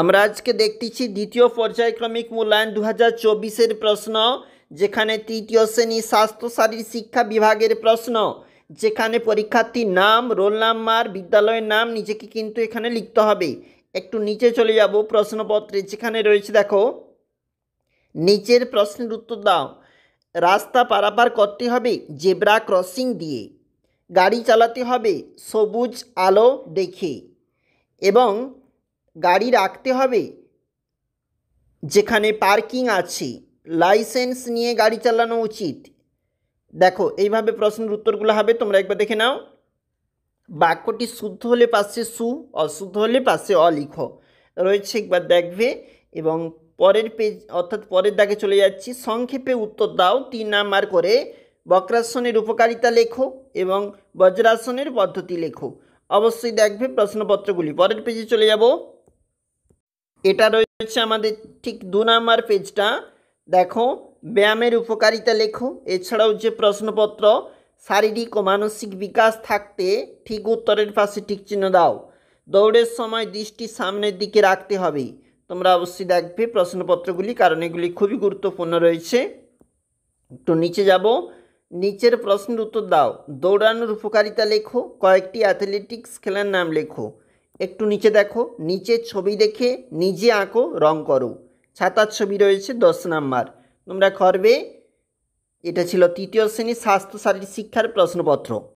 আমরা আজকে দেখতেছি দ্বিতীয় পর্যায়ক্রমিক মূল্যায়ন দু হাজার চব্বিশের প্রশ্ন যেখানে তৃতীয় শ্রেণী স্বাস্থ্যসারীর শিক্ষা বিভাগের প্রশ্ন যেখানে পরীক্ষার্থীর নাম রোল নাম্বার বিদ্যালয়ের নাম নিজেকে কিন্তু এখানে লিখতে হবে একটু নিচে চলে যাব প্রশ্নপত্রে যেখানে রয়েছে দেখো নিচের প্রশ্নের উত্তর দাও রাস্তা পারাপার করতে হবে জেব্রা ক্রসিং দিয়ে গাড়ি চালাতে হবে সবুজ আলো দেখে এবং গাড়ি রাখতে হবে যেখানে পার্কিং আছে লাইসেন্স নিয়ে গাড়ি চালানো উচিত দেখো এইভাবে প্রশ্নের উত্তরগুলো হবে তোমরা একবার দেখে নাও বাক্যটি শুদ্ধ হলে পাশে সু অশুদ্ধ হলে পাশে অলিখ রয়েছে একবার দেখবে এবং পরের পেজ অর্থাৎ পরের দাগে চলে যাচ্ছি সংক্ষেপে উত্তর দাও তিন নাম্বার করে বক্রাসনের উপকারিতা লেখো এবং বজ্রাসনের পদ্ধতি লেখো অবশ্যই দেখবে প্রশ্নপত্রগুলি পরের পেজে চলে যাব এটা রয়েছে আমাদের ঠিক দু নম্বর পেজটা দেখো ব্যায়ামের উপকারিতা লেখো এছাড়াও যে প্রশ্নপত্র শারীরিক ও মানসিক বিকাশ থাকতে ঠিক উত্তরের পাশে ঠিক চিহ্ন দাও দৌড়ের সময় দৃষ্টি সামনের দিকে রাখতে হবে তোমরা অবশ্যই দেখবে প্রশ্নপত্রগুলি কারণ এগুলি খুবই গুরুত্বপূর্ণ রয়েছে একটু নিচে যাব নিচের প্রশ্নের উত্তর দাও দৌড়ানোর উপকারিতা লেখো কয়েকটি অ্যাথলেটিক্স খেলার নাম লেখো একটু নিচে দেখো নিচের ছবি দেখে নিজে আঁকো রং করো ছাতার ছবি রয়েছে দশ নাম্বার তোমরা করবে এটা ছিল তৃতীয় শ্রেণীর শারীরিক শিক্ষার প্রশ্নপত্র